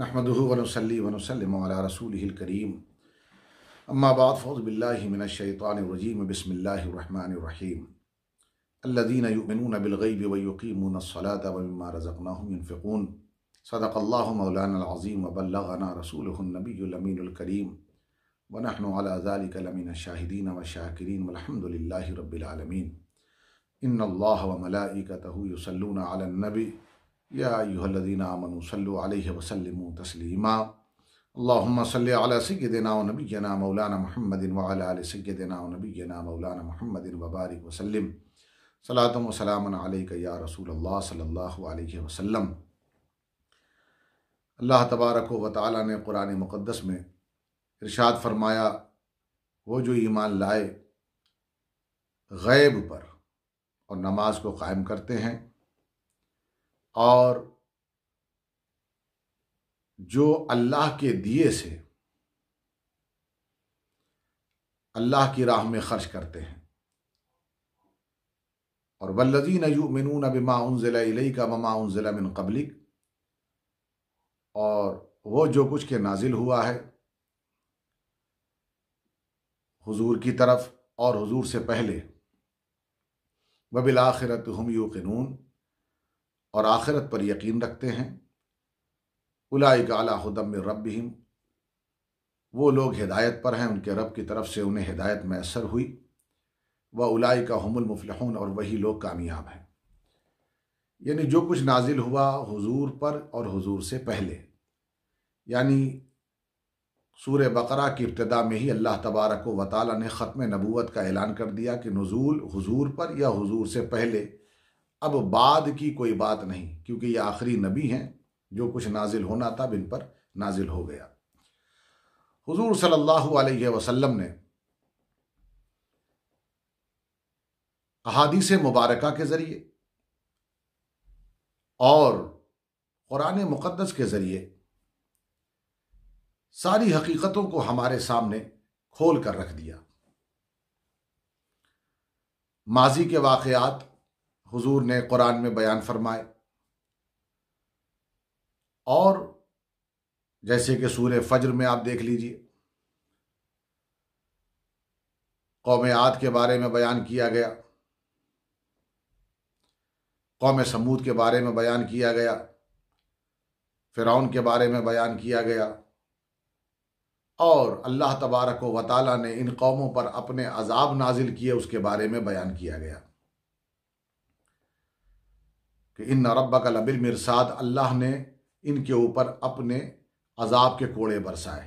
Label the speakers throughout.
Speaker 1: नहमदली वनसलम रसूल करीम अम्माबाद फ़ौज़बिल्लिमिनशैतानरजीम बसमीम अल्लादीन युमिन बिलगैब वक़ीमसलात वम्मा रज़क़नाफ़िकून सदक़ल्ला मौलानाज़ीम वबल्लना रसूलनबीमीनकरीम वनहनज़ालमिन शाहिदीन व शाकिरीन वलहमदिल्ला रबालमीन इन व मलाइकतहूसलून नबी यादीन आमनसल्ल वसलम तस्लीमा अल्लाम सल सैदना नबीना मौलाना महमदिन वाल सैदना नबीना मौलाना महमदिन वबारक वसलम सलातम वसलाम या रसूल अल्लाह सल्लल्लाहु अलैहि वसल्लम अल्लाह तबारक व ताली ने कुरान मुक़दस में इरशाद फरमाया वो जो ईमान लाए गैब पर और नमाज को कायम करते हैं और जो अल्लाह के दिए से अल्लाह की राह में खर्च करते हैं और वल्लजीन युमिनून बिमाउन ज़िला का ममाउन ज़िला मिन कबलिक और वो जो कुछ के नाजिल हुआ है हुजूर की तरफ और हुजूर से पहले वबिल आखिरत हम यू और आखिरत पर यकीन रखते हैं उलाई अला हदम रबीम वो लोग हिदायत पर हैं उनके रब की तरफ से उन्हें हिदायत मैसर हुई व उलाई का हमल और वही लोग कामयाब हैं यानी जो कुछ नाजिल हुआ हुजूर पर और हुजूर से पहले यानी सूर बकरा की इब्तदा में ही अल्लाह तबारक व ताली ने ख़त्म नबूत का ऐलान कर दिया कि नज़ूल हुजूर पर या हुजूर से पहले अब बाद की कोई बात नहीं क्योंकि ये आखिरी नबी हैं जो कुछ नाजिल होना था बिन पर नाजिल हो गया हुजूर सल्लल्लाहु अलैहि वसल्लम ने अहादीस मुबारक के ज़रिए और क़ुरान मुक़दस के ज़रिए सारी हकीकतों को हमारे सामने खोल कर रख दिया माजी के वाकयात हुजूर ने कुरान में बयान फरमाए और जैसे कि सूर्य फजर में आप देख लीजिए कौम आद के बारे में बयान किया गया कौम समूद के बारे में बयान किया गया फ़िरौन के बारे में बयान किया गया और अल्लाह तबारक व ने इन कौमों पर अपने अजाब नाजिल किए उसके बारे में बयान किया गया कि इन रब्बा का लबिल मिरसाद अल्लाह ने इनके ऊपर अपने अजाब के कोड़े बरसाए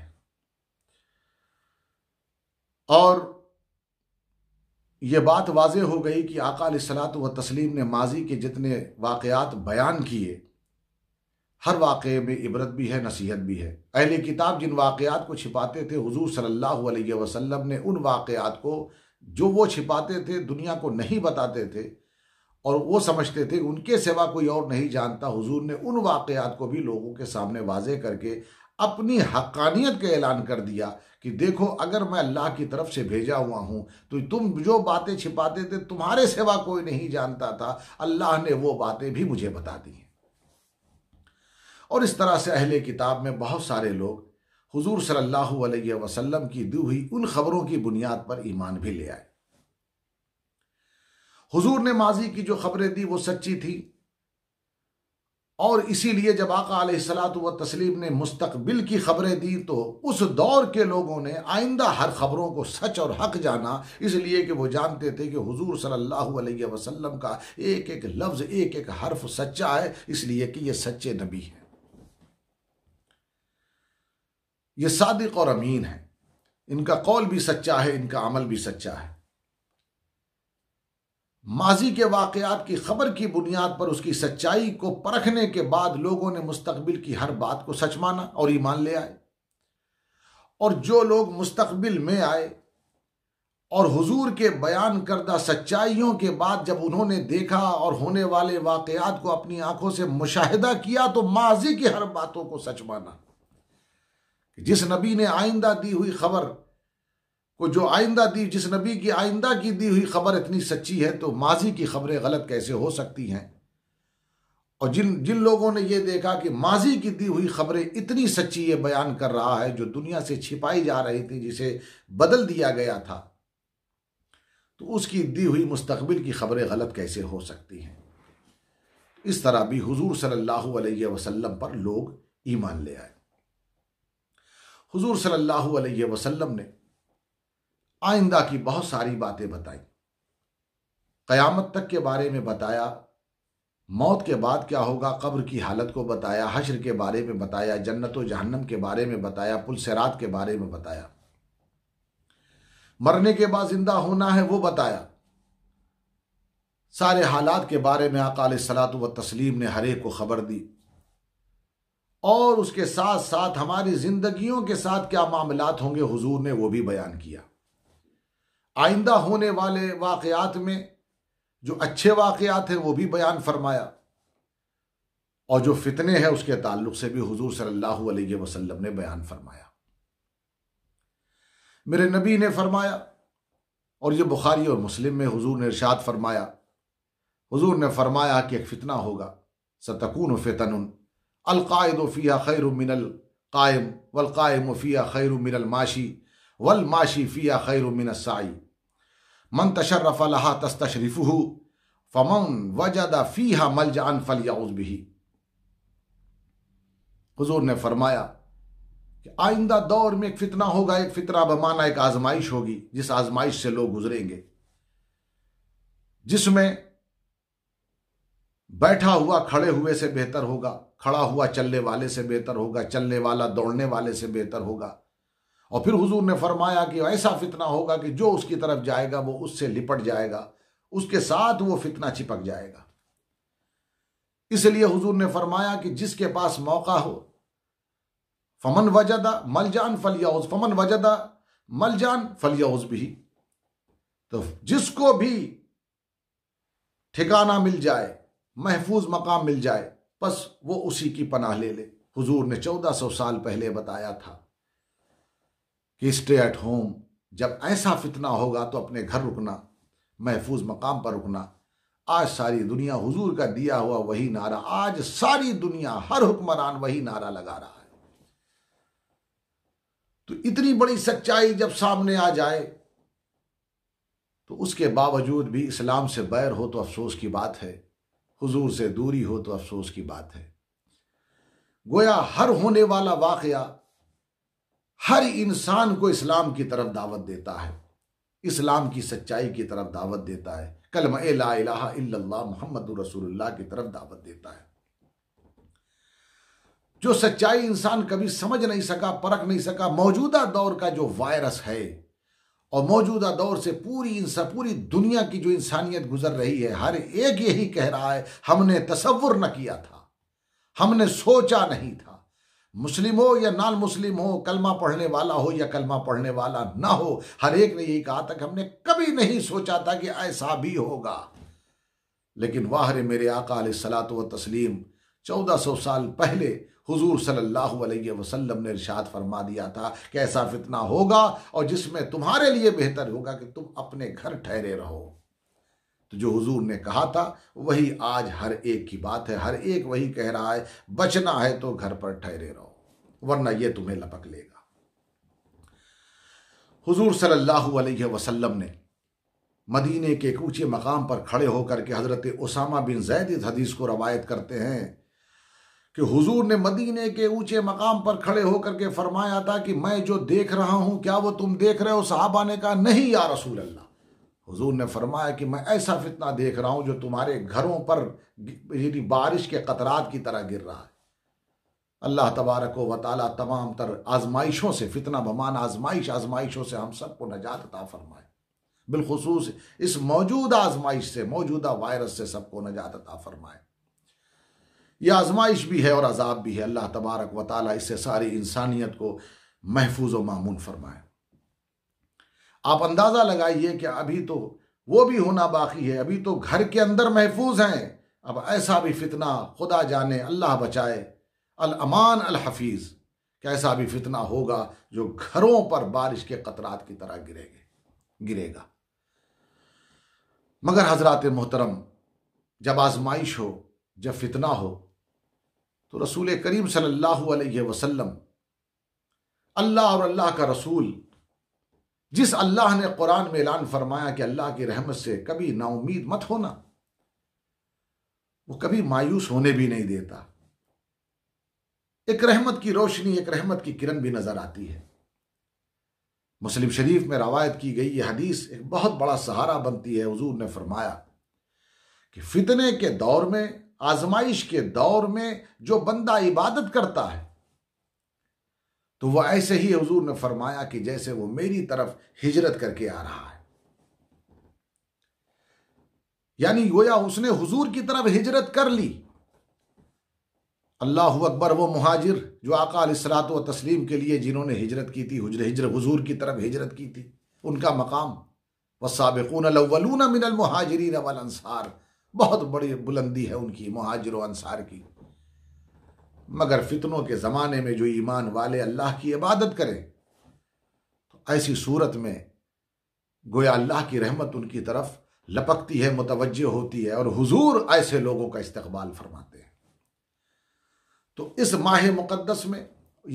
Speaker 1: और ये बात वाज हो गई कि आकाल सलात व तस्लीम ने माजी के जितने वाकयात बयान किए हर वाक़े में इबरत भी है नसीहत भी है अहल किताब जिन वाक़ात को छिपाते थे हुजूर सल्लल्लाहु अलैहि वसल्लम ने उन वाकयात को जो वो छिपाते थे दुनिया को नहीं बताते थे और वो समझते थे उनके सेवा कोई और नहीं जानता हुजूर ने उन वाक़ात को भी लोगों के सामने वाजे करके अपनी हक्कानियत का ऐलान कर दिया कि देखो अगर मैं अल्लाह की तरफ से भेजा हुआ हूँ तो तुम जो बातें छिपाते थे तुम्हारे सेवा कोई नहीं जानता था अल्लाह ने वो बातें भी मुझे बता दी और इस तरह से अहले किताब में बहुत सारे लोग हुजूर सल्लल्लाहु अलैहि वसल्लम की दी हुई उन खबरों की बुनियाद पर ईमान भी ले आए हुजूर ने माजी की जो खबरें दी वो सच्ची थी और इसीलिए जब आका सलात व तस्लीम ने मुस्तकबिल की खबरें दी तो उस दौर के लोगों ने आइंदा हर खबरों को सच और हक जाना इसलिए कि वो जानते थे कि हुजूर सल्लल्लाहु अलैहि वसल्लम का एक एक लफ्ज़ एक एक हर्फ सच्चा है इसलिए कि ये सच्चे नबी हैं ये सादिक और अमीन है इनका कौल भी सच्चा है इनका अमल भी सच्चा है माजी के वाकयात की खबर की बुनियाद पर उसकी सच्चाई को परखने के बाद लोगों ने मुस्तबिल की हर बात को सच माना और ईमान ले आए और जो लोग मुस्तबिल में आए और हुजूर के बयान करदा सच्चाइयों के बाद जब उन्होंने देखा और होने वाले वाकयात को अपनी आंखों से मुशाहिदा किया तो माजी की हर बातों को सच माना जिस नबी ने आइंदा दी हुई खबर वो जो आइंदा दी जिस नबी की आइंदा की दी हुई खबर इतनी सच्ची है तो माजी की खबरें गलत कैसे हो सकती हैं और जिन जिन लोगों ने यह देखा कि माजी की दी हुई खबरें इतनी सच्ची ये बयान कर रहा है जो दुनिया से छिपाई जा रही थी जिसे बदल दिया गया था तो उसकी दी हुई मुस्तबिल की खबरें गलत कैसे हो सकती हैं इस तरह भी हुजूर सल्लल्लाहु अलैहि वसल्लम पर लोग ईमान ले आए हुजूर सल्लल्लाहु अलैहि वसल्लम ने आइंदा की बहुत सारी बातें बताई कयामत तक के बारे में बताया मौत के बाद क्या होगा कब्र की हालत को बताया हश्र के बारे में बताया जन्नत व जहन्नम के बारे में बताया पुल सरात के बारे में बताया मरने के बाद जिंदा होना है वो बताया सारे हालात के बारे में अकाल सलात व तस्लीम ने हरेक को खबर दी और उसके साथ साथ हमारी जिंदगियों के साथ क्या मामलात होंगे हुजूर ने वो भी बयान किया आइंदा होने वाले वाकयात में जो अच्छे वाकयात हैं वो भी बयान फरमाया और जो फितने हैं उसके ताल्लुक से भी हुजूर सल्लल्लाहु अलैहि वसल्लम ने बयान फरमाया मेरे नबी ने फरमाया और ये बुखारी और मुस्लिम में हुजूर ने इरशाद फरमाया हुजूर ने फरमाया कि एक फितना होगा सतकून फ़ितन अलकायद फ़िया खैर मिनल कायम वलकायम फ़िया खैर मिनल माशी वलमाशी माशी फ़िया खैर मिनसाई मन तशर्रफ़ लहा तस्तशरीफ़ु फमन वजदा फ़ीहा मलज अन फल याउज ने फरमाया कि आइंदा दौर में एक फितना होगा एक फितरा बमाना एक आजमाइश होगी जिस आजमाइश से लोग गुजरेंगे जिसमें बैठा हुआ खड़े हुए से बेहतर होगा खड़ा हुआ चलने वाले से बेहतर होगा चलने वाला दौड़ने वाले से बेहतर होगा और फिर हुजूर ने फरमाया कि ऐसा फितना होगा कि जो उसकी तरफ जाएगा वो उससे लिपट जाएगा उसके साथ वो फितना चिपक जाएगा इसलिए हुजूर ने फरमाया कि जिसके पास मौका हो फमन वजदा मलजान फलियाउज फमन वजदा मलजान फलियाउज भी तो जिसको भी ठिकाना मिल जाए महफूज मकाम मिल जाए बस वो उसी की पनाह ले ले हुजूर ने 1400 साल पहले बताया था कि स्टे एट होम जब ऐसा फितना होगा तो अपने घर रुकना महफूज मकाम पर रुकना आज सारी दुनिया हुजूर का दिया हुआ वही नारा आज सारी दुनिया हर हुक्मरान वही नारा लगा रहा है तो इतनी बड़ी सच्चाई जब सामने आ जाए तो उसके बावजूद भी इस्लाम से बैर हो तो अफसोस की बात है हुजूर से दूरी हो तो अफसोस की बात है गोया हर होने वाला वाकया हर इंसान को इस्लाम की तरफ दावत देता है इस्लाम की सच्चाई की तरफ दावत देता है कलम ला मोहम्मद रसूलुल्लाह की तरफ दावत देता है जो सच्चाई इंसान कभी समझ नहीं सका परख नहीं सका मौजूदा दौर का जो वायरस है और मौजूदा दौर से पूरी इंसान पूरी दुनिया की जो इंसानियत गुजर रही है हर एक यही कह रहा है हमने तस्वुर न किया था हमने सोचा नहीं था मुस्लिम हो या नॉन मुस्लिम हो कलमा पढ़ने वाला हो या कलमा पढ़ने वाला ना हो हर एक ने यही कहा था कि हमने कभी नहीं सोचा था कि ऐसा भी होगा लेकिन वाहरे मेरे आका सलात व तस्लीम चौदह सौ साल पहले हुजूर सल्लल्लाहु अलैहि वसल्लम ने इरशाद फरमा दिया था कि ऐसा फितना होगा और जिसमें तुम्हारे लिए बेहतर होगा कि तुम अपने घर ठहरे रहो तो जो हुजूर ने कहा था वही आज हर एक की बात है हर एक वही कह रहा है बचना है तो घर पर ठहरे रहो वरना ये तुम्हें लपक लेगा हुजूर सल्लल्लाहु अलैहि वसल्लम ने मदीने के एक ऊंचे मकाम पर खड़े होकर के हज़रत उसामा बिन जैद इस हदीस को रवायत करते हैं कि हुजूर ने मदीने के ऊंचे मकाम पर खड़े होकर के फरमाया था कि मैं जो देख रहा हूं क्या वो तुम देख रहे हो साहबा ने कहा नहीं या रसूल अल्लाह हुजूर ने फरमाया कि मैं ऐसा फितना देख रहा हूँ जो तुम्हारे घरों पर यानी बारिश के कतरात की तरह गिर रहा है अल्लाह तबारक व ताली तमाम तर आजमाइशों से फितना बमान आजमाइश आजमाइशों से हम सबको नजात अता फरमाए बिलखसूस इस मौजूदा आजमाइश से मौजूदा वायरस से सबको नजात अता फरमाए यह आजमाइश भी है और अजाब भी है अल्लाह तबारक व ताली इससे सारी इंसानियत को महफूज व मामून फरमाए आप अंदाज़ा लगाइए कि अभी तो वो भी होना बाकी है अभी तो घर के अंदर महफूज हैं अब ऐसा भी फितना खुदा जाने अल्लाह बचाए अलमान हफीज कैसा भी फितना होगा जो घरों पर बारिश के कतरात की तरह गिरेंगे गिरेगा मगर हजरत मोहतरम जब आजमाइश हो जब फितना हो तो रसूल करीम सल्लल्लाहु अलैहि वसल्लम अल्लाह और अल्लाह का रसूल जिस अल्लाह ने कुरान में ऐलान फरमाया कि अल्लाह की रहमत से कभी नाउमीद मत होना वो कभी मायूस होने भी नहीं देता एक रहमत की रोशनी एक रहमत की किरण भी नजर आती है मुस्लिम शरीफ में रवायत की गई यह हदीस एक बहुत बड़ा सहारा बनती है हजूर ने फरमाया कि फितने के दौर में आजमाइश के दौर में जो बंदा इबादत करता है तो वह ऐसे ही हजूर ने फरमाया कि जैसे वो मेरी तरफ हिजरत करके आ रहा है यानी गोया उसने हुजूर की तरफ हिजरत कर ली अल्लाह अकबर वो मुहाजिर जो आका सलात व तस्लीम के लिए जिन्होंने हिजरत की थी हुजर हिजर हुजूर की तरफ हिजरत की थी उनका मकाम व सबकून अवलून मिनल महाजरीन अवल अंसार बहुत बड़ी बुलंदी है उनकी महाजर अंसार की मगर फितनों के ज़माने में जो ईमान वाले अल्लाह की इबादत करें तो ऐसी सूरत में गोया अल्लाह की रहमत उनकी तरफ लपकती है मुतवजह होती है और हुजूर ऐसे लोगों का इस्तकबाल फरमाते हैं तो इस माह मुक़दस में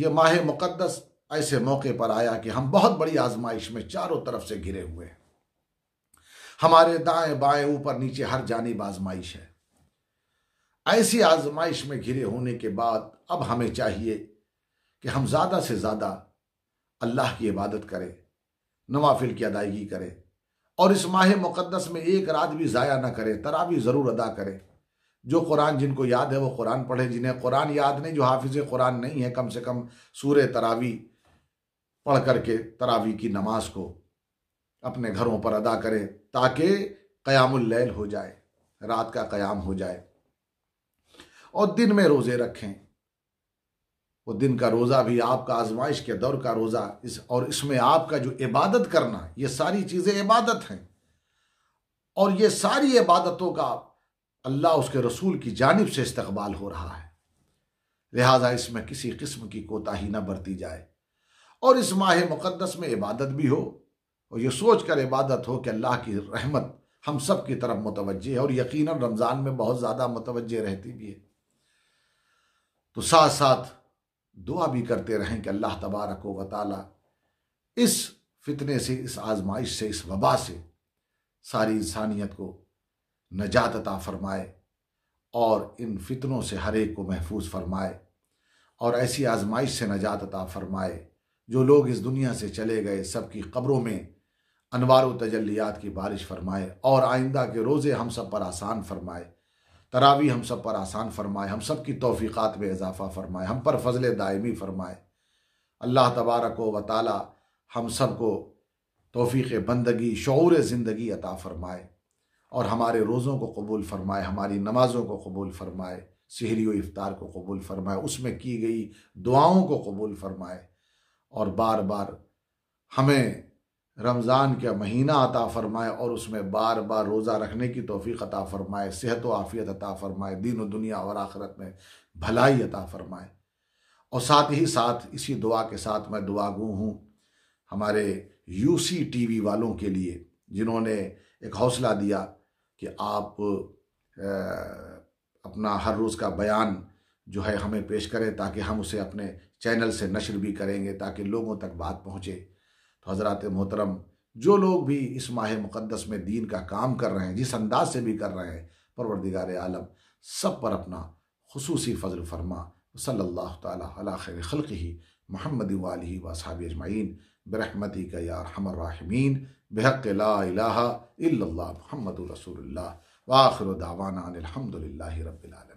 Speaker 1: ये माह मुक़दस ऐसे मौके पर आया कि हम बहुत बड़ी आजमाइश में चारों तरफ से घिरे हुए हैं हमारे दाएं बाएं ऊपर नीचे हर जानब आजमाइश है ऐसी आजमाइश में घिरे होने के बाद अब हमें चाहिए कि हम ज़्यादा से ज़्यादा अल्लाह की इबादत करें नवाफिल की अदायगी करें और इस माह मुक़दस में एक रात भी ज़ाया ना करें तरावी ज़रूर अदा करें जो कुरान जिनको याद है वो कुरान पढ़े जिन्हें कुरान याद नहीं जो हाफिज़ कुरान नहीं है कम से कम सूर तरावी पढ़ करके तरावी की नमाज को अपने घरों पर अदा करें ताकि क़यामुल्लैल हो जाए रात का क़याम हो जाए और दिन में रोजे रखें वो दिन का रोज़ा भी आपका आजमाइश के दौर का रोज़ा इस और इसमें आपका जो इबादत करना ये सारी चीज़ें इबादत हैं और ये सारी इबादतों का अल्लाह उसके रसूल की जानब से इस्तबाल हो रहा है लिहाजा इसमें किसी किस्म की कोताही ना बरती जाए और इस माह मुक़दस में इबादत भी हो और ये सोच कर इबादत हो कि अल्लाह की रहमत हम सब की तरफ मुतवजह है और यकीनन रमज़ान में बहुत ज़्यादा मुतवजह रहती भी है तो साथ साथ दुआ भी करते रहें कि अल्लाह तबारक व ताली इस फितने से इस आजमाइश से इस वबा से सारी इंसानियत को नजात अता फरमाए और इन फितनों से हर एक को महफूज फरमाए और ऐसी आजमाइश से नजात अता फरमाए जो लोग इस दुनिया से चले गए सबकी कब्रों में अनवार तजल्लियात की बारिश फरमाए और आइंदा के रोज़े हम सब पर आसान फरमाए तरावी हम सब पर आसान फरमाए हम सब की तोफ़ीक़ात में इजाफ़ा फरमाए हम पर फजल दायमी फरमाए अल्लाह तबारक व ताली हम सब को तोफ़ी बंदगी शौर ज़िंदगी अता फरमाए और हमारे रोज़ों को कबूल फरमाए हमारी नमाज़ों को कबूल फरमाए सहरी व इफ़ार को कबूल फरमाए उसमें की गई दुआओं को कबूल फरमाए और बार बार हमें रमज़ान का महीना अता फ़रमाए और उसमें बार बार रोज़ा रखने की तोफ़ी अता फ़रमाए सेहत व आफ़ियत अता फ़रमाए दीन व दुनिया और आखरत में भलाई अता फ़रमाए और साथ ही साथ इसी दुआ के साथ मैं दुआ गु हूँ हमारे यू सी टी वी वालों के लिए जिन्होंने एक हौसला दिया कि आप अपना हर रोज़ का बयान जो है हमें पेश करें ताकि हम उसे अपने चैनल से नशर भी करेंगे ताकि लोगों तक बात पहुँचे हज़रत मोहतरम जो लोग भी इस माह मुक़दस में दीन का काम कर रहे हैं जिस अंदाज से भी कर रहे हैं परवरदिगार आलम सब पर अपना खसूस फ़जल फरमा सल्ला तैर खल ही महमद वाली वसाब अजमाइन बरहमती का यार हमराहमीन बेहक ला महमद रसूल वाखिर दावाना अलहमदिल्ला रबालम